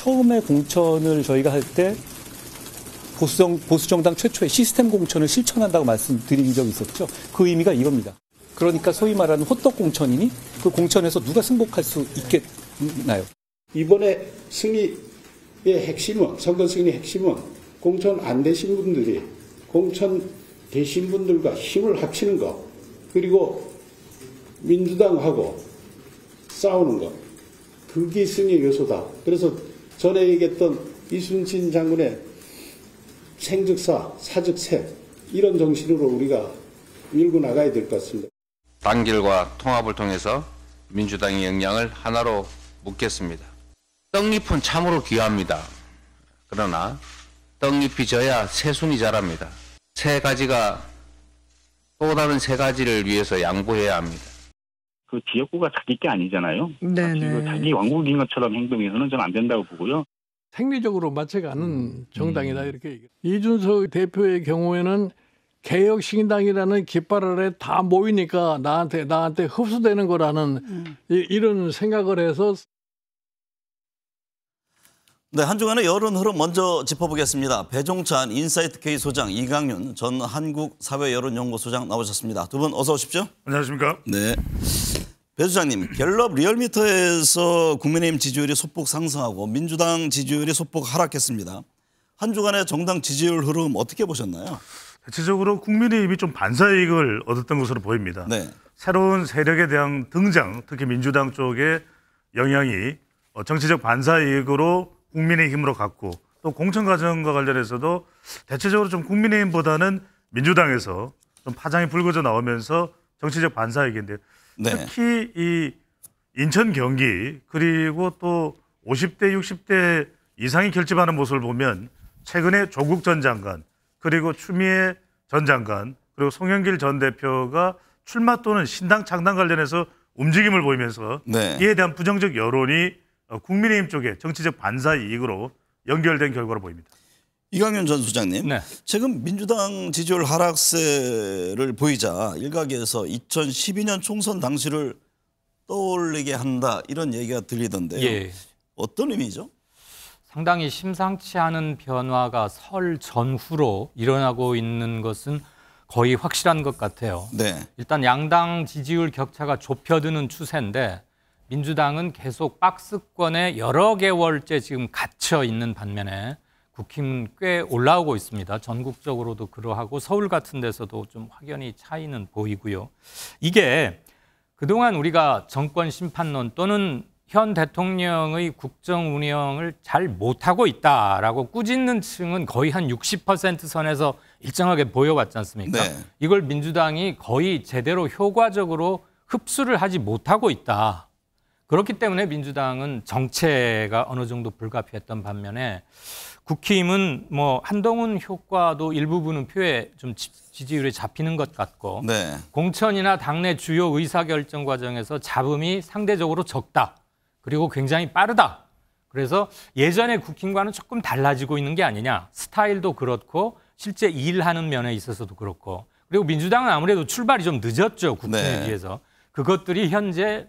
처음에 공천을 저희가 할때 보수정, 보수정당 최초의 시스템 공천을 실천한다고 말씀드린 적이 있었죠. 그 의미가 이겁니다. 그러니까 소위 말하는 호떡 공천이니 그 공천에서 누가 승복할 수 있겠나요? 이번에 승리의 핵심은 선거 승리 의 핵심은 공천 안 되신 분들이 공천 되신 분들과 힘을 합치는 것 그리고 민주당하고 싸우는 것 그게 승리의 요소다. 그래서 전에 얘기했던 이순신 장군의 생즉사, 사즉세 이런 정신으로 우리가 밀고 나가야 될 것 같습니다. 단결과 통합을 통해서 민주당의 역량을 하나로 묶겠습니다. 떡잎은 참으로 귀합니다. 그러나 떡잎이 져야 새순이 자랍니다. 세 가지가 또 다른 세 가지를 위해서 양보해야 합니다. 그 지역구가 자기 게 아니잖아요. 네네. 그 자기 왕국인 것처럼 행동해서는 좀안 된다고 보고요. 생리적으로 맞지가 않은 음, 음. 정당이다 이렇게 얘기해요. 이준석 대표의 경우에는 개혁신당이라는 깃발 아래 다 모이니까 나한테 나한테 흡수되는 거라는 음. 이, 이런 생각을 해서 네, 한 주간의 여론 흐름 먼저 짚어보겠습니다. 배종찬 인사이트 K 소장 이강윤 전 한국사회여론연구소장 나오셨습니다. 두 분 어서 오십시오. 안녕하십니까? 네. 배 소장님, 갤럽 리얼미터에서 국민의힘 지지율이 소폭 상승하고 민주당 지지율이 소폭 하락했습니다. 한 주간의 정당 지지율 흐름 어떻게 보셨나요? 대체적으로 국민의힘이 좀 반사이익을 얻었던 것으로 보입니다. 네. 새로운 세력에 대한 등장, 특히 민주당 쪽의 영향이 어, 정치적 반사이익으로 국민의힘으로 갔고 또 공천 과정과 관련해서도 대체적으로 좀 국민의힘보다는 민주당에서 좀 파장이 불거져 나오면서 정치적 반사회긴인데 네. 특히 이 인천 경기 그리고 또 50대 60대 이상이 결집하는 모습을 보면 최근에 조국 전 장관 그리고 추미애 전 장관 그리고 송영길 전 대표가 출마 또는 신당 창당 관련해서 움직임을 보이면서 네. 이에 대한 부정적 여론이 어, 국민의힘 쪽에 정치적 반사 이익으로 연결된 결과로 보입니다. 이광윤전 수장님, 네. 최근 민주당 지지율 하락세를 보이자 일각에서 2012년 총선 당시를 떠올리게 한다 이런 얘기가 들리던데요. 예. 어떤 의미죠? 상당히 심상치 않은 변화가 설 전후로 일어나고 있는 것은 거의 확실한 것 같아요. 네. 일단 양당 지지율 격차가 좁혀드는 추세인데 민주당은 계속 박스권에 여러 개월째 지금 갇혀 있는 반면에 국힘은 꽤 올라오고 있습니다. 전국적으로도 그러하고 서울 같은 데서도 좀 확연히 차이는 보이고요. 이게 그동안 우리가 정권 심판론 또는 현 대통령의 국정 운영을 잘 못하고 있다라고 꾸짖는 층은 거의 한 60% 선에서 일정하게 보여왔지 않습니까? 네. 이걸 민주당이 거의 제대로 효과적으로 흡수를 하지 못하고 있다. 그렇기 때문에 민주당은 정체가 어느 정도 불가피했던 반면에 국힘은 뭐 한동훈 효과도 일부분은 표에 좀 지지율에 잡히는 것 같고 네. 공천이나 당내 주요 의사결정 과정에서 잡음이 상대적으로 적다. 그리고 굉장히 빠르다. 그래서 예전의 국힘과는 조금 달라지고 있는 게 아니냐. 스타일도 그렇고 실제 일하는 면에 있어서도 그렇고 그리고 민주당은 아무래도 출발이 좀 늦었죠 국힘에 네. 비해서 그것들이 현재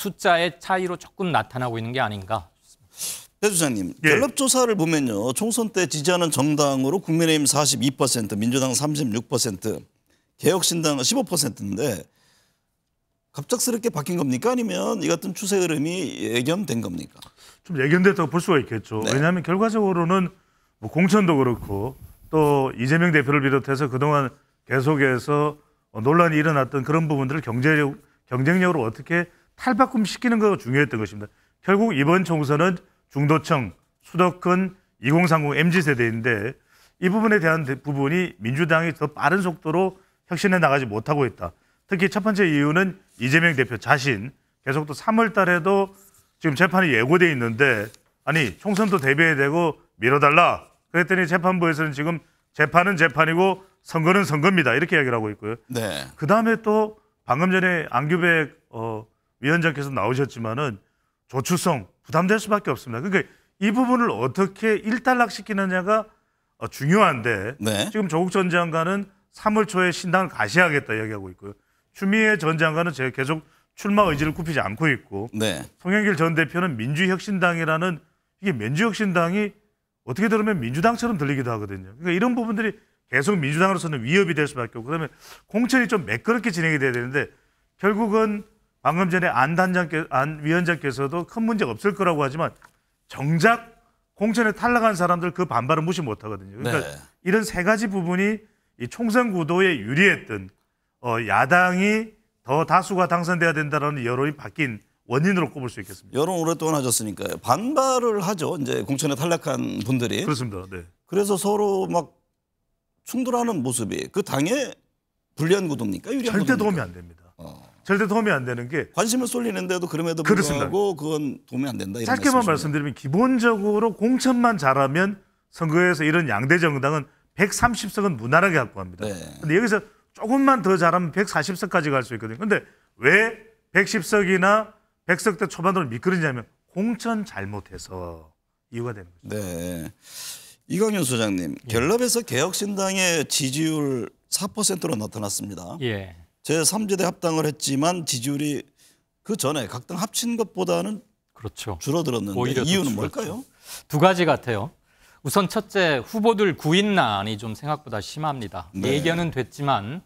숫자의 차이로 조금 나타나고 있는 게 아닌가 해주사님 네, 예. 갤럽 조사를 보면요. 총선 때 지지하는 정당으로 국민의힘 42%, 민주당 36%, 개혁신당 15%인데 갑작스럽게 바뀐 겁니까? 아니면 이 같은 추세 흐름이 예견된 겁니까? 좀 예견됐다고 볼 수가 있겠죠. 네. 왜냐하면 결과적으로는 뭐 공천도 그렇고 또 이재명 대표를 비롯해서 그동안 계속해서 논란이 일어났던 그런 부분들을 경제력, 경쟁력으로 어떻게 탈바꿈 시키는 거이 중요했던 것입니다. 결국 이번 총선은 중도층, 수도권, 2030 MZ 세대인데 이 부분에 대한 부분이 민주당이 더 빠른 속도로 혁신해 나가지 못하고 있다. 특히 첫 번째 이유는 이재명 대표 자신 계속 또 3월 달에도 지금 재판이 예고돼 있는데 아니 총선도 대비해야 되고 밀어달라 그랬더니 재판부에서는 지금 재판은 재판이고 선거는 선거입니다 이렇게 이야기를 하고 있고요. 네. 그 다음에 또 방금 전에 안규백 어, 위원장께서 나오셨지만은 조출성 부담될 수밖에 없습니다. 그러니까 이 부분을 어떻게 일단락시키느냐가 어, 중요한데 네. 지금 조국 전 장관은 3월 초에 신당을 가시하겠다 이야기하고 있고요. 추미애 전 장관은 제가 계속 출마 의지를 굽히지 않고 있고 네. 송영길 전 대표는 민주혁신당이라는 이게 민주혁신당이 어떻게 들으면 민주당처럼 들리기도 하거든요. 그러니까 이런 부분들이 계속 민주당으로서는 위협이 될 수밖에 없고 그다음에 공천이 좀 매끄럽게 진행이 돼야 되는데 결국은 방금 전에 안 단장께 안 위원장께서도 큰 문제가 없을 거라고 하지만 정작 공천에 탈락한 사람들 그 반발은 무시 못 하거든요. 그러니까 네. 이런 세 가지 부분이 이 총선 구도에 유리했던 어 야당이 더 다수가 당선돼야 된다라는 여론이 바뀐 원인으로 꼽을 수 있겠습니다. 여론 오랫동안 하셨으니까 반발을 하죠. 이제 공천에 탈락한 분들이. 그렇습니다. 네. 그래서 서로 막 충돌하는 모습이 그 당에 불리한 구도입니까? 유리한 절대 구도입니까? 도움이 안 됩니다. 어. 절대 도움이 안 되는 게 관심을 쏠리는데도 그럼에도 불구하고 그렇습니다. 그건 도움이 안 된다. 짧게만 말씀드리면 기본적으로 공천만 잘하면 선거에서 이런 양대 정당은 130석은 무난하게 확보합니다. 네. 근데 여기서 조금만 더 잘하면 140석까지 갈 수 있거든요. 근데 왜 110석이나 100석대 초반으로 미끄러지냐면 공천 잘못해서 이유가 되는 거죠. 네. 이광윤 소장님, 예. 갤럽에서 개혁신당의 지지율 4%로 나타났습니다. 예. 제3지대 합당을 했지만 지지율이 그 전에 각 당 합친 것보다는 그렇죠. 줄어들었는데 오히려 이유는 뭘까요? 두 가지 같아요. 우선 첫째 후보들 구인난이 좀 생각보다 심합니다. 네. 예견은 됐지만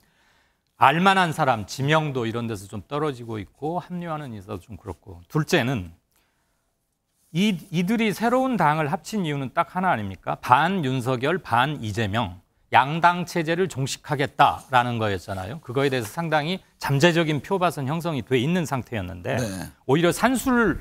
알만한 사람 지명도 이런 데서 좀 떨어지고 있고 합류하는 인사도 좀 그렇고 둘째는 이, 이들이 새로운 당을 합친 이유는 딱 하나 아닙니까? 반 윤석열, 반 이재명. 양당 체제를 종식하겠다라는 거였잖아요. 그거에 대해서 상당히 잠재적인 표밭은 형성이 돼 있는 상태였는데 네. 오히려 산술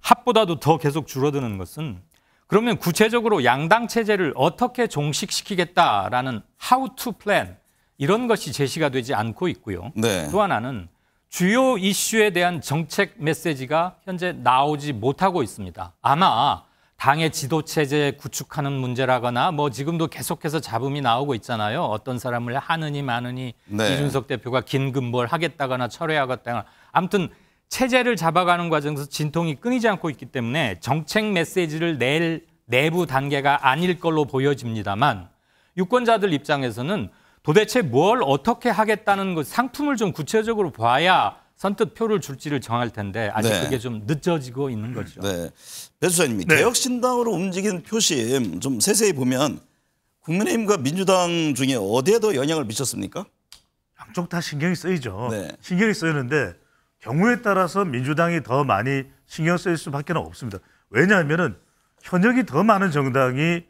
합보다도 더 계속 줄어드는 것은 그러면 구체적으로 양당 체제를 어떻게 종식시키겠다라는 how to plan 이런 것이 제시가 되지 않고 있고요. 네. 또 하나는 주요 이슈에 대한 정책 메시지가 현재 나오지 못하고 있습니다. 아마 당의 지도체제 구축하는 문제라거나 뭐 지금도 계속해서 잡음이 나오고 있잖아요. 어떤 사람을 하느니 마느니 네. 이준석 대표가 긴급 뭘 하겠다거나 철회하겠다거나 아무튼 체제를 잡아가는 과정에서 진통이 끊이지 않고 있기 때문에 정책 메시지를 낼 내부 단계가 아닐 걸로 보여집니다만 유권자들 입장에서는 도대체 뭘 어떻게 하겠다는 그 상품을 좀 구체적으로 봐야 선뜻 표를 줄지를 정할 텐데 아직 네. 그게 좀 늦어지고 있는 거죠. 네. 배 수사님이 네. 개혁신당으로 움직인 표심 좀 세세히 보면 국민의힘과 민주당 중에 어디에 더 영향을 미쳤습니까? 양쪽 다 신경이 쓰이죠. 네. 신경이 쓰이는데 경우에 따라서 민주당이 더 많이 신경 쓰일 수밖에 없습니다. 왜냐하면 현역이 더 많은 정당이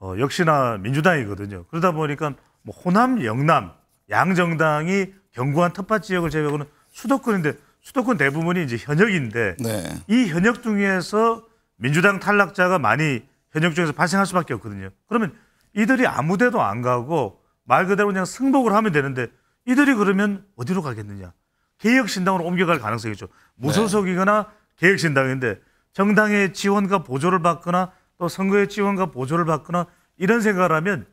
어, 역시나 민주당이거든요. 그러다 보니까 뭐 호남, 영남, 양 정당이 견고한 텃밭 지역을 제외하고는 수도권인데 수도권 대부분이 이제 현역인데 네. 이 현역 중에서 민주당 탈락자가 많이 현역 중에서 발생할 수밖에 없거든요. 그러면 이들이 아무데도 안 가고 말 그대로 그냥 승복을 하면 되는데 이들이 그러면 어디로 가겠느냐? 개혁신당으로 옮겨갈 가능성이죠. 있 무소속이거나 개혁신당인데 정당의 지원과 보조를 받거나 또 선거의 지원과 보조를 받거나 이런 생각을 하면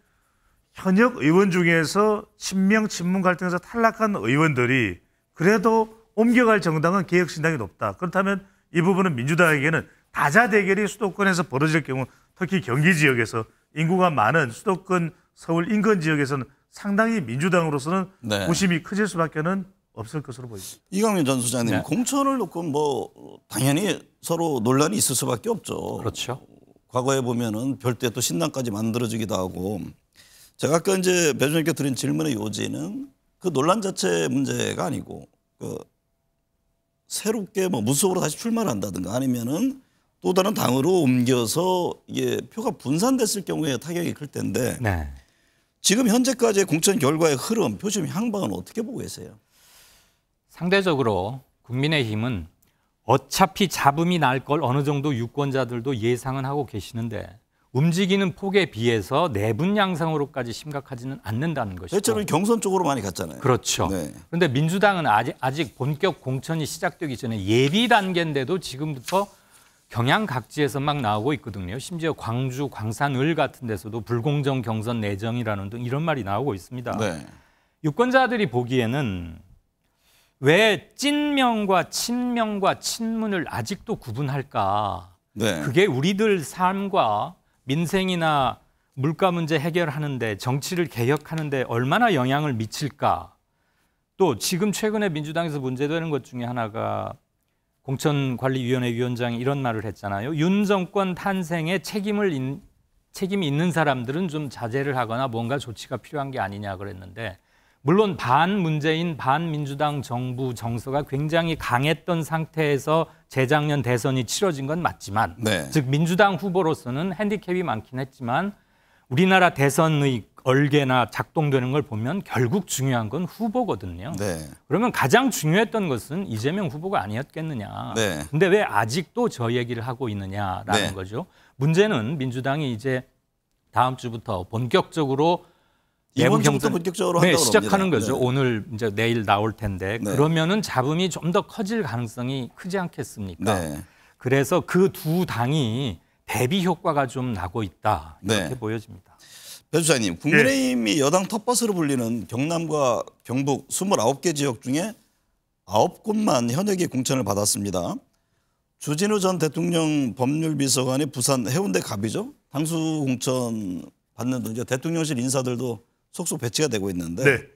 현역 의원 중에서 친명 친문 갈등에서 탈락한 의원들이 그래도 옮겨갈 정당은 개혁신당이 높다. 그렇다면 이 부분은 민주당에게는 다자 대결이 수도권에서 벌어질 경우 특히 경기 지역에서 인구가 많은 수도권 서울 인근 지역에서는 상당히 민주당으로서는 네. 부심이 커질 수밖에는 없을 것으로 보입니다. 이광민 전 수장님 네. 공천을 놓고 뭐 당연히 서로 논란이 있을 수밖에 없죠. 그렇죠. 과거에 보면은 별도또 신당까지 만들어지기도 하고 제가 아까 이제 배준님께 드린 질문의 요지는 그 논란 자체 문제가 아니고 그 새롭게 뭐 무속으로 다시 출마를 한다든가 아니면은 또 다른 당으로 옮겨서 이게 표가 분산됐을 경우에 타격이 클 텐데 네. 지금 현재까지의 공천 결과의 흐름, 표심 향방은 어떻게 보고 계세요? 상대적으로 국민의힘은 어차피 잡음이 날 걸 어느 정도 유권자들도 예상은 하고 계시는데 움직이는 폭에 비해서 내분 양상으로까지 심각하지는 않는다는 것이죠. 대체로 네, 경선 쪽으로 많이 갔잖아요. 그렇죠. 네. 그런데 민주당은 아직, 아직 본격 공천이 시작되기 전에 예비 단계인데도 지금부터 경향 각지에서 막 나오고 있거든요. 심지어 광주, 광산을 같은 데서도 불공정 경선 내정이라는 등 이런 말이 나오고 있습니다. 네. 유권자들이 보기에는 왜 찐명과 친명과 친문을 아직도 구분할까? 네. 그게 우리들 삶과 민생이나 물가 문제 해결하는데 정치를 개혁하는데 얼마나 영향을 미칠까? 또 지금 최근에 민주당에서 문제되는 것 중에 하나가 공천관리위원회 위원장이 이런 말을 했잖아요. 윤 정권 탄생에 책임을 인, 책임이 있는 사람들은 좀 자제를 하거나 뭔가 조치가 필요한 게 아니냐 그랬는데 물론 반문재인 반민주당 정부 정서가 굉장히 강했던 상태에서 재작년 대선이 치러진 건 맞지만 네. 즉 민주당 후보로서는 핸디캡이 많긴 했지만 우리나라 대선의 얼개나 작동되는 걸 보면 결국 중요한 건 후보거든요. 네. 그러면 가장 중요했던 것은 이재명 후보가 아니었겠느냐. 네. 근데 왜 아직도 저 얘기를 하고 있느냐라는 네. 거죠. 문제는 민주당이 이제 다음 주부터 본격적으로 이번 주부터 본격적으로 네, 시작하는 옵니다. 거죠. 네. 오늘 이제 내일 나올 텐데 네. 그러면은 잡음이 좀 더 커질 가능성이 크지 않겠습니까? 네. 그래서 그 두 당이 대비 효과가 좀 나고 있다 이렇게 네. 보여집니다. 변수사님, 국민의힘이 네. 여당 텃밭으로 불리는 경남과 경북 29개 지역 중에 9곳만 현역의 공천을 받았습니다. 주진우 전 대통령 법률비서관이 부산 해운대 갑이죠. 당수 공천 받는 등 대통령실 인사들도 속속 배치가 되고 있는데 네.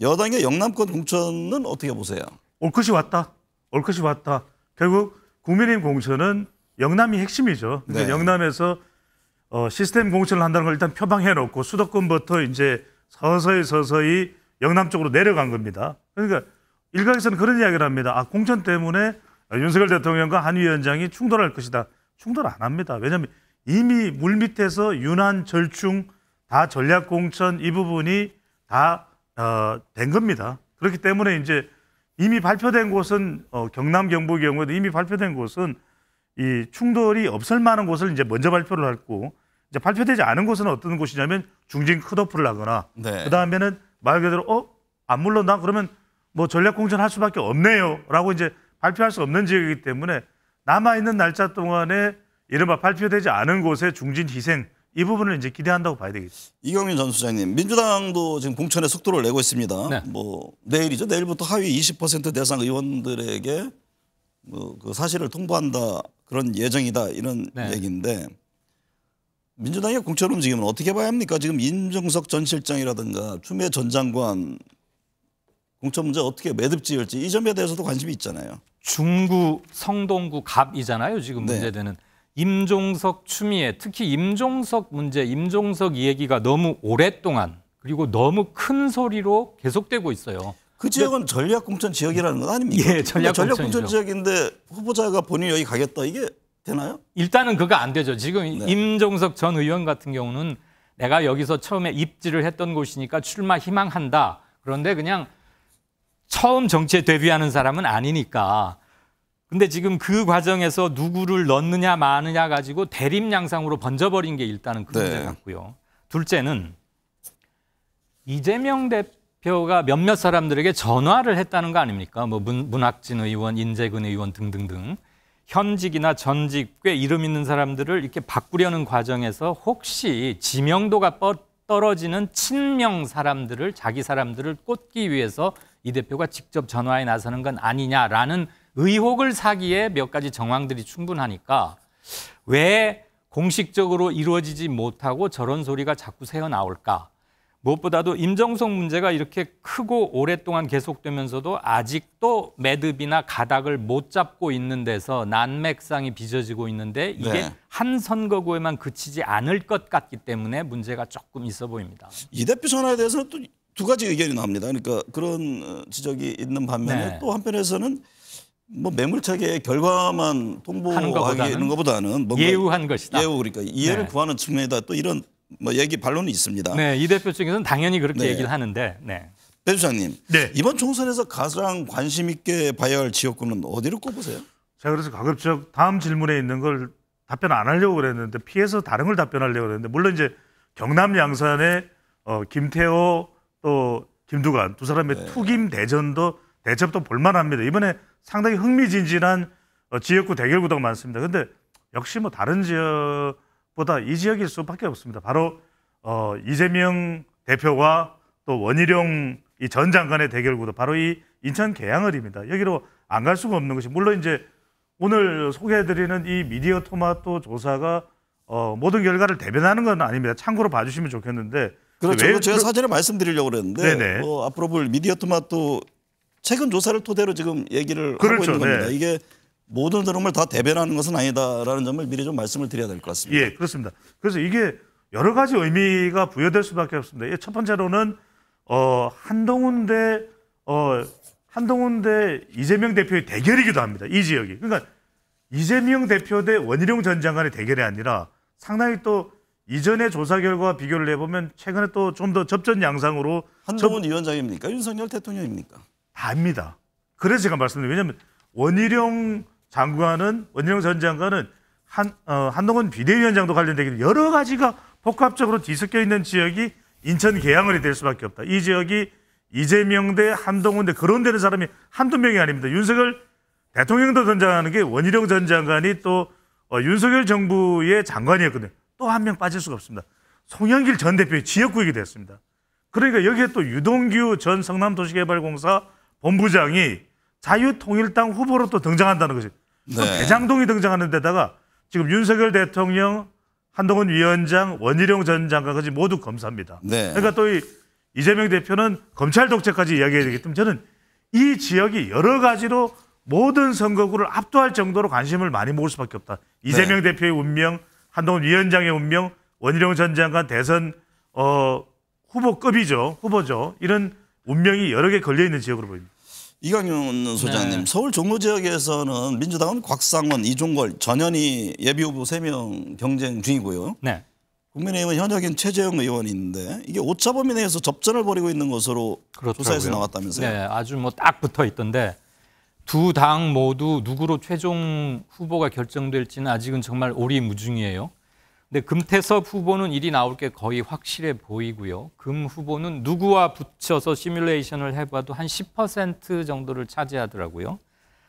여당의 영남권 공천은 어떻게 보세요? 올 것이 왔다. 올 것이 왔다. 결국 국민의힘 공천은 영남이 핵심이죠. 네. 영남에서 어, 시스템 공천을 한다는 걸 일단 표방해 놓고 수도권부터 이제 서서히 서서히 영남 쪽으로 내려간 겁니다. 그러니까 일각에서는 그런 이야기를 합니다. 아, 공천 때문에 윤석열 대통령과 한 위원장이 충돌할 것이다. 충돌 안 합니다. 왜냐하면 이미 물 밑에서 유난 절충 다 전략 공천 이 부분이 다된 어, 겁니다. 그렇기 때문에 이제 이미 발표된 곳은 어, 경남 경북의 경우에도 이미 발표된 곳은 이 충돌이 없을 만한 곳을 이제 먼저 발표를 했고 이제 발표되지 않은 곳은 어떤 곳이냐면 중진 컷오프를 하거나 네. 그 다음에는 말 그대로 어안 물러나 그러면 뭐 전략 공천할 수밖에 없네요라고 이제 발표할 수 없는 지역이기 때문에 남아 있는 날짜 동안에 이른바 발표되지 않은 곳의 중진 희생 이 부분을 이제 기대한다고 봐야 되겠죠. 이경민 전 수장님, 민주당도 지금 공천의 속도를 내고 있습니다. 네. 뭐 내일이죠. 내일부터 하위 20% 대상 의원들에게 뭐 그 사실을 통보한다 그런 예정이다 이런 네. 얘기인데 민주당의 공천 움직임은 어떻게 봐야 합니까? 지금 임종석 전 실장이라든가 추미애 전 장관 공천 문제 어떻게 매듭 지을지 이 점에 대해서도 관심이 있잖아요. 중구 성동구 갑이잖아요. 지금 네. 문제되는. 임종석 추미애 특히 임종석 문제 임종석 얘기가 너무 오랫동안 그리고 너무 큰 소리로 계속되고 있어요. 그 지역은 전략공천 지역이라는 건 아닙니까? 예, 전략공천 그러니까 지역인데 후보자가 본인이 여기 가겠다 이게 되나요? 일단은 그거 안 되죠. 지금 네. 임종석 전 의원 같은 경우는 내가 여기서 처음에 입지를 했던 곳이니까 출마 희망한다. 그런데 그냥 처음 정치에 데뷔하는 사람은 아니니까 근데 지금 그 과정에서 누구를 넣느냐 마느냐 가지고 대립 양상으로 번져버린 게 일단은 그 네. 문제 같고요. 둘째는 이재명 대표가 몇몇 사람들에게 전화를 했다는 거 아닙니까? 뭐 문, 문학진 의원, 인재근 의원 등등등 현직이나 전직 꽤 이름 있는 사람들을 이렇게 바꾸려는 과정에서 혹시 지명도가 떨어지는 친명 사람들을 자기 사람들을 꽂기 위해서 이 대표가 직접 전화에 나서는 건 아니냐라는 의혹을 사기에 몇 가지 정황들이 충분하니까 왜 공식적으로 이루어지지 못하고 저런 소리가 자꾸 새어나올까? 무엇보다도 임정석 문제가 이렇게 크고 오랫동안 계속되면서도 아직도 매듭이나 가닥을 못 잡고 있는 데서 난맥상이 빚어지고 있는데 이게 네. 한 선거구에만 그치지 않을 것 같기 때문에 문제가 조금 있어 보입니다. 이 대표 전화에 대해서는 또두 가지 의견이 나옵니다. 그러니까 그런 지적이 있는 반면에 네. 또 한편에서는 뭐매물차게 결과만 통보하는 것보다는, 것보다는 예우한 것이다. 예우 그러니까 이해를 네. 구하는 측면에다 또 이런 뭐 얘기 반론이 있습니다. 네, 이 대표 측에서는 당연히 그렇게 네. 얘기를 하는데. 네. 배 주장님, 네. 이번 총선에서 가장 관심 있게 봐야 할 지역구는 어디로 꼽으세요? 제가 그래서 가급적 다음 질문에 있는 걸 답변 안 하려고 그랬는데 피해서 다른 걸 답변하려고 그랬는데 물론 이제 경남 양산에 어, 김태호 또 김두관 두 사람의 네. 투김 대전도 대첩도 볼만합니다. 이번에 상당히 흥미진진한 어, 지역구 대결구도가 많습니다. 근데 역시 뭐 다른 지역보다 이 지역일 수밖에 없습니다. 바로 어, 이재명 대표와 또 원희룡 이 전 장관의 대결구도 바로 이 인천 계양을입니다. 여기로 안 갈 수가 없는 것이 물론 이제 오늘 소개해드리는 이 미디어 토마토 조사가 어, 모든 결과를 대변하는 건 아닙니다. 참고로 봐주시면 좋겠는데 그렇죠. 왜, 제가 그러... 사전에 말씀드리려고 그랬는데 뭐 앞으로 볼 미디어 토마토 최근 조사를 토대로 지금 얘기를 그렇죠. 하고 있는 그렇죠. 겁니다. 네. 이게 모든 드럼을다 대변하는 것은 아니다라는 점을 미리 좀 말씀을 드려야 될 것 같습니다. 예, 그렇습니다. 그래서 이게 여러 가지 의미가 부여될 수밖에 없습니다. 첫 번째로는 어, 한동훈 대 어, 한동훈 대 이재명 대표의 대결이기도 합니다. 이 지역이. 그러니까 이재명 대표 대 원희룡 전 장관의 대결이 아니라 상당히 또 이전의 조사 결과 와 비교를 해보면 최근에 또 좀 더 접전 양상으로 한동훈 전... 위원장입니까? 윤석열 대통령입니까? 압니다. 그래서 제가 말씀드린 왜냐하면 원희룡 장관은 원희룡 전 장관은 한, 어, 한동훈 비대위원장도 관련되기 여러 가지가 복합적으로 뒤섞여 있는 지역이 인천 개항을이될 수밖에 없다. 이 지역이 이재명 대 한동훈 대 그런 데는 사람이 한두 명이 아닙니다. 윤석열 대통령도 전장하는 게 원희룡 전 장관이 또 어, 윤석열 정부의 장관이었거든요. 또 한 명 빠질 수가 없습니다. 송영길 전 대표의 지역구이기도 습니다 그러니까 여기에 또 유동규 전 성남도시개발공사 본부장이 자유통일당 후보로 또 등장한다는 거이 네. 대장동이 등장하는 데다가 지금 윤석열 대통령 한동훈 위원장 원희룡 전 장관까지 모두 검사입니다. 네. 그러니까 또 이 이재명 대표는 검찰 독재까지 이야기해야 되기 때문에 저는 이 지역이 여러 가지로 모든 선거구를 압도할 정도로 관심을 많이 모을 수밖에 없다. 네. 이재명 네. 대표의 운명, 한동훈 위원장의 운명, 원희룡 전 장관 대선 어 후보급이죠. 후보죠. 이런 운명이 여러 개 걸려 있는 지역으로 보입니다. 이강윤 소장님, 네. 서울 종로 지역에서는 민주당은 곽상원, 이종걸, 전현희 예비후보 세 명 경쟁 중이고요. 네. 국민의힘은 현역인 최재형 의원인데 이게 오차범위 내에서 접전을 벌이고 있는 것으로 그렇더라고요. 조사에서 나왔다면서요? 네, 아주 뭐 딱 붙어 있던데 두 당 모두 누구로 최종 후보가 결정될지는 아직은 정말 오리무중이에요. 근데 금태섭 후보는 일이 나올 게 거의 확실해 보이고요. 금 후보는 누구와 붙여서 시뮬레이션을 해봐도 한 10% 정도를 차지하더라고요.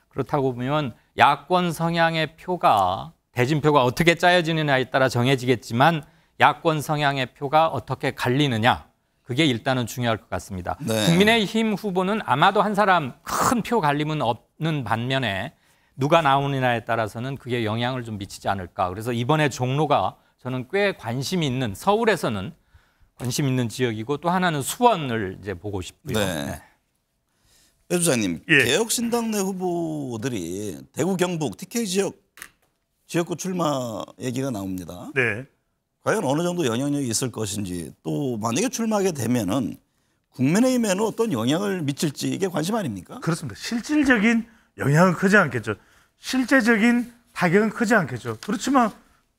그렇다고 보면 야권 성향의 표가 대진표가 어떻게 짜여지느냐에 따라 정해지겠지만 야권 성향의 표가 어떻게 갈리느냐 그게 일단은 중요할 것 같습니다. 네. 국민의힘 후보는 아마도 한 사람 큰 표 갈림은 없는 반면에 누가 나오느냐에 따라서는 그게 영향을 좀 미치지 않을까. 그래서 이번에 종로가 저는 꽤 관심 있는 서울에서는 관심 있는 지역이고 또 하나는 수원을 이제 보고 싶고요. 네. 네. 배장님 예. 개혁신당 내 후보들이 대구 경북 TK 지역 지역구 출마 얘기가 나옵니다. 네. 과연 어느 정도 영향력이 있을 것인지 또 만약에 출마하게 되면은 국민의힘에는 어떤 영향을 미칠지 이게 관심 아닙니까? 그렇습니다. 실질적인 영향은 크지 않겠죠. 실제적인 타격은 크지 않겠죠. 그렇지만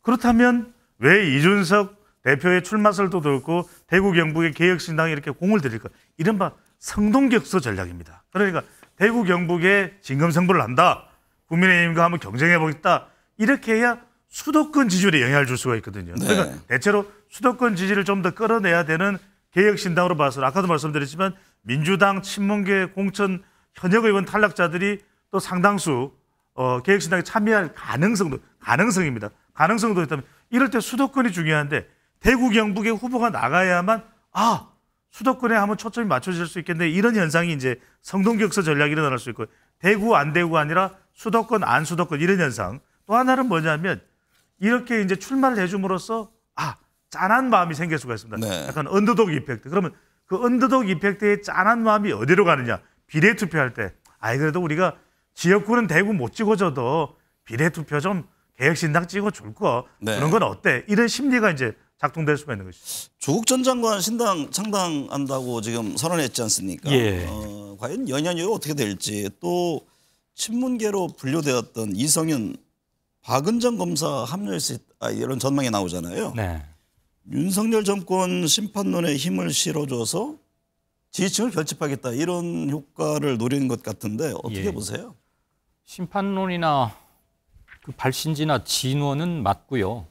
그렇다면 왜 이준석 대표의 출마설도 듣고 대구 경북의 개혁신당이 이렇게 공을 들일까? 이른바 성동격서 전략입니다. 그러니까 대구 경북에 진검승부를 한다. 국민의힘과 한번 경쟁해 보겠다. 이렇게 해야 수도권 지지율에 영향을 줄 수가 있거든요. 네. 그러니까 대체로 수도권 지지를 좀 더 끌어내야 되는 개혁신당으로 봐서 아까도 말씀드렸지만 민주당 친문계 공천 현역 의원 탈락자들이 또 상당수 어, 개혁신당에 참여할 가능성도 가능성입니다. 가능성도 있다면 이럴 때 수도권이 중요한데 대구 경북의 후보가 나가야만 아 수도권에 한번 초점이 맞춰질 수 있겠네 이런 현상이 이제 성동격서 전략이 일어날 수 있고 대구 안 대구가 아니라 수도권 안 수도권 이런 현상 또 하나는 뭐냐면 이렇게 이제 출마를 해줌으로써 아 짠한 마음이 생길 수가 있습니다. 네. 약간 언더독 이펙트. 그러면 그 언더독 이펙트의 짠한 마음이 어디로 가느냐? 비례 투표할 때. 아이 그래도 우리가 지역구는 대구 못 찍어줘도 비례 투표 좀 개혁신당 찍어 줄 거, 네. 그런 건 어때? 이런 심리가 이제 작동될 수가 있는 것이죠. 조국 전 장관 신당 창당한다고 지금 선언했지 않습니까? 예. 어, 과연 연연이 어떻게 될지 또 친문계로 분류되었던 이성윤 박은정 검사 합류했을 아, 이런 전망이 나오잖아요. 네. 윤석열 정권 심판론에 힘을 실어줘서 지지층을 결집하겠다 이런 효과를 노리는 것 같은데 어떻게 예. 보세요? 심판론이나 발신지나 진원은 맞고요.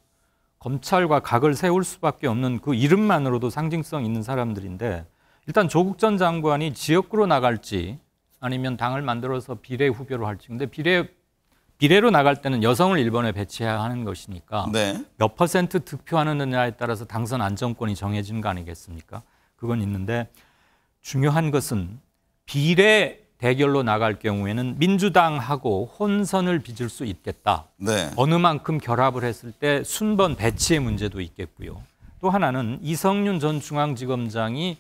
검찰과 각을 세울 수밖에 없는 그 이름만으로도 상징성 있는 사람들인데 일단 조국 전 장관이 지역구로 나갈지 아니면 당을 만들어서 비례 후보로 할지 근데 비례 비례로 나갈 때는 여성을 일본에 배치해야 하는 것이니까 네. 몇 퍼센트 득표하느냐에 따라서 당선 안정권이 정해진거 아니겠습니까? 그건 있는데 중요한 것은 비례 대결로 나갈 경우에는 민주당하고 혼선을 빚을 수 있겠다. 네. 어느 만큼 결합을 했을 때 순번 배치의 문제도 있겠고요. 또 하나는 이성윤 전 중앙지검장이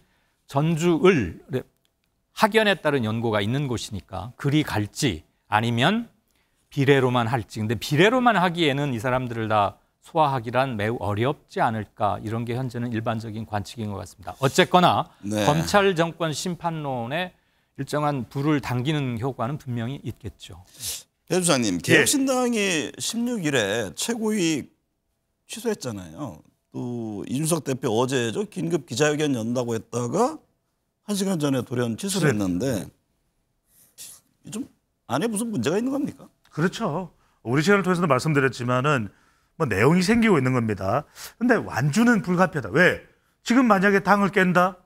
전주을 학연에 따른 연고가 있는 곳이니까 그리 갈지 아니면 비례로만 할지. 근데 비례로만 하기에는 이 사람들을 다 소화하기란 매우 어렵지 않을까 이런 게 현재는 일반적인 관측인 것 같습니다. 어쨌거나 네. 검찰 정권 심판론에 일정한 불을 당기는 효과는 분명히 있겠죠. 대주사님, 예. 개혁신당이 예. 16일에 최고위 취소했잖아요. 또 이준석 대표 어제죠 긴급 기자회견 연다고 했다가 한 시간 전에 돌연 취소를 네. 했는데 좀 안에 무슨 문제가 있는 겁니까? 그렇죠. 우리 시간을 통해서도 말씀드렸지만은 뭐 내용이 생기고 있는 겁니다. 근데 완주는 불가피하다. 왜? 지금 만약에 당을 깬다?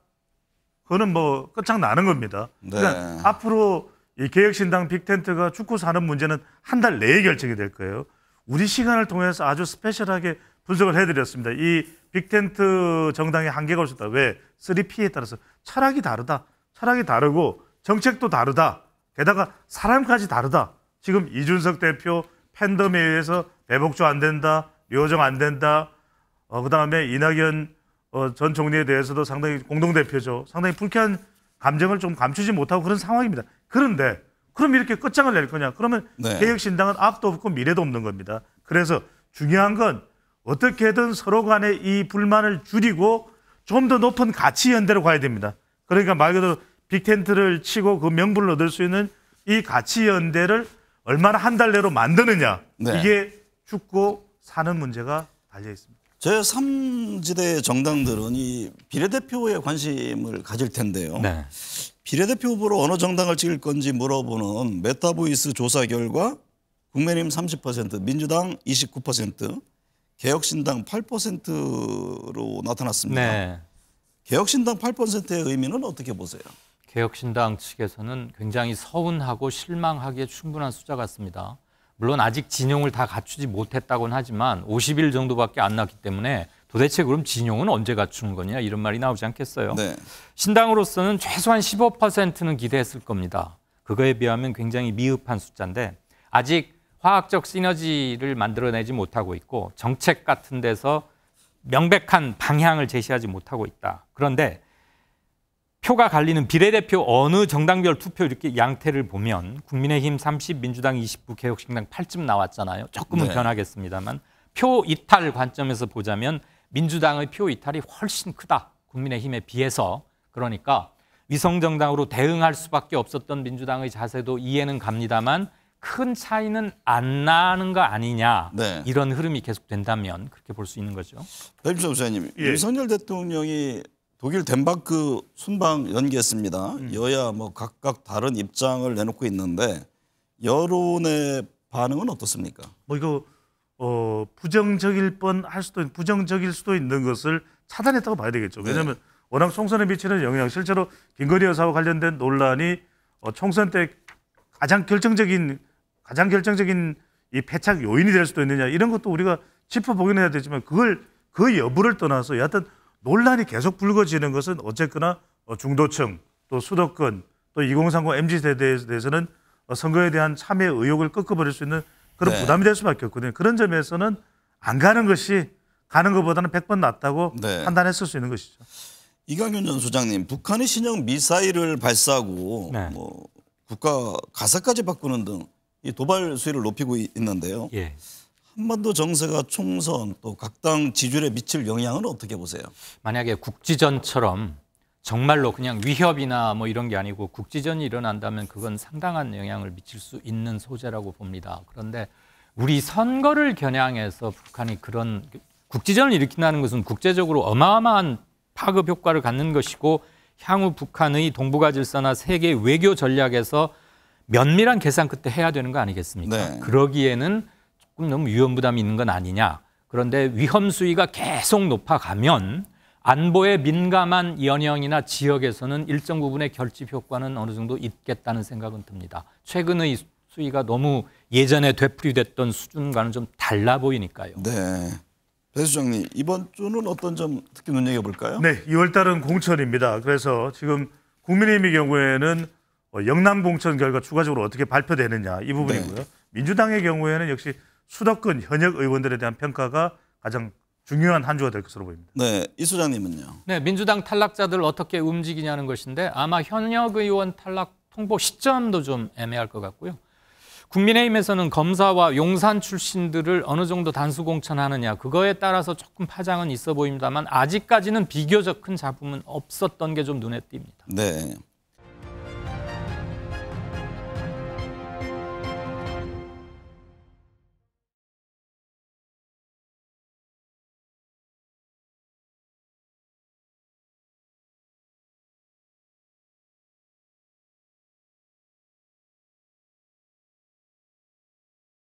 그거는 뭐 끝장나는 겁니다. 네. 그러니까 앞으로 이 개혁신당 빅텐트가 축구 사는 문제는 한 달 내에 결정이 될 거예요. 우리 시간을 통해서 아주 스페셜하게 분석을 해드렸습니다. 이 빅텐트 정당의 한계가 없었다. 왜? 3P에 따라서 철학이 다르다. 철학이 다르고 정책도 다르다. 게다가 사람까지 다르다. 지금 이준석 대표 팬덤에 의해서 대복조안 된다. 요정안 된다. 어, 그 다음에 이낙연 어, 전 총리에 대해서도 상당히 공동대표죠. 상당히 불쾌한 감정을 좀 감추지 못하고 그런 상황입니다. 그런데 그럼 이렇게 끝장을 낼 거냐? 그러면 네. 개혁신당은 앞도 없고 미래도 없는 겁니다. 그래서 중요한 건 어떻게든 서로 간에이 불만을 줄이고 좀 더 높은 가치 연대로 가야 됩니다. 그러니까 말 그대로 빅텐트를 치고 그 명분을 얻을 수 있는 이 가치 연대를 얼마나 한 달 내로 만드느냐. 네. 이게 죽고 사는 문제가 달려 있습니다. 제3지대 정당들은 이 비례대표에 관심을 가질 텐데요. 네. 비례대표 후보로 어느 정당을 찍을 건지 물어보는 메타보이스 조사 결과 국민의힘 30%, 민주당 29%, 개혁신당 8%로 나타났습니다. 네. 개혁신당 8%의 의미는 어떻게 보세요? 개혁신당 측에서는 굉장히 서운하고 실망하기에 충분한 숫자 같습니다. 물론 아직 진용을 다 갖추지 못했다고는 하지만 50일 정도밖에 안 났기 때문에 도대체 그럼 진용은 언제 갖춘 거냐 이런 말이 나오지 않겠어요. 네. 신당으로서는 최소한 15%는 기대했을 겁니다. 그거에 비하면 굉장히 미흡한 숫자인데 아직 화학적 시너지를 만들어내지 못하고 있고 정책 같은 데서 명백한 방향을 제시하지 못하고 있다. 그런데 표가 갈리는 비례대표 어느 정당별 투표 이렇게 양태를 보면 국민의힘 30, 민주당 29, 개혁신당 8쯤 나왔잖아요. 조금은 네. 변하겠습니다만 표 이탈 관점에서 보자면 민주당의 표 이탈이 훨씬 크다. 국민의힘에 비해서 그러니까 위성정당으로 대응할 수밖에 없었던 민주당의 자세도 이해는 갑니다만 큰 차이는 안 나는 거 아니냐 네. 이런 흐름이 계속 된다면 그렇게 볼 수 있는 거죠. 백주 부사님 예. 윤석열 대통령이 독일 덴마크 순방 연기했습니다. 음. 여야 뭐 각각 다른 입장을 내놓고 있는데 여론의 반응은 어떻습니까? 뭐 이거 어, 부정적일 뻔할 수도 있는 부정적일 수도 있는 것을 차단했다고 봐야 되겠죠. 왜냐하면 네. 워낙 총선에 미치는 영향 실제로 김건희 여사와 관련된 논란이 어, 총선 때 가장 결정적인 가장 결정적인 이 패착 요인이 될 수도 있느냐 이런 것도 우리가 짚어보긴 해야 되지만 그걸 그 여부를 떠나서 여하튼 논란이 계속 불거지는 것은 어쨌거나 어, 중도층 또 수도권 또 2030 MZ 세대에 대해서는 어, 선거에 대한 참여 의욕을 꺾어버릴 수 있는 그런 네. 부담이 될 수밖에 없거든요. 그런 점에서는 안 가는 것이 가는 것보다는 100번 낫다고 네. 판단했을 수 있는 것이죠. 이강윤 전 소장님, 북한이 신형 미사일을 발사하고 네. 뭐 국가 가사까지 바꾸는 등 도발 수위를 높이고 있는데요. 예. 한반도 정세가 총선 또 각당 지지율에 미칠 영향은 어떻게 보세요? 만약에 국지전처럼 정말로 그냥 위협이나 뭐 이런 게 아니고 국지전이 일어난다면 그건 상당한 영향을 미칠 수 있는 소재라고 봅니다. 그런데 우리 선거를 겨냥해서 북한이 그런 국지전을 일으킨다는 것은 국제적으로 어마어마한 파급 효과를 갖는 것이고 향후 북한의 동북아 질서나 세계 외교 전략에서 면밀한 계산 그때 해야 되는 거 아니겠습니까? 네. 그러기에는 그럼 너무 위험 부담이 있는 건 아니냐. 그런데 위험 수위가 계속 높아가면 안보에 민감한 연영이나 지역에서는 일정 부분의 결집 효과는 어느 정도 있겠다는 생각은 듭니다. 최근의 수위가 너무 예전에 되풀이됐던 수준과는 좀 달라 보이니까요. 네. 배 수장님 이번 주는 어떤 점 특히 눈여겨 볼까요? 네, 2월 달은 공천입니다. 그래서 지금 국민의힘의 경우에는 뭐 영남 공천 결과 추가적으로 어떻게 발표되느냐 이 부분이고요. 네. 민주당의 경우에는 역시 수도권 현역 의원들에 대한 평가가 가장 중요한 한 주가 될 것으로 보입니다. 네, 이 소장님은요. 네, 민주당 탈락자들 어떻게 움직이냐는 것인데 아마 현역 의원 탈락 통보 시점도 좀 애매할 것 같고요. 국민의힘에서는 검사와 용산 출신들을 어느 정도 단수 공천하느냐 그거에 따라서 조금 파장은 있어 보입니다만 아직까지는 비교적 큰 잡음은 없었던 게 좀 눈에 띕니다. 네.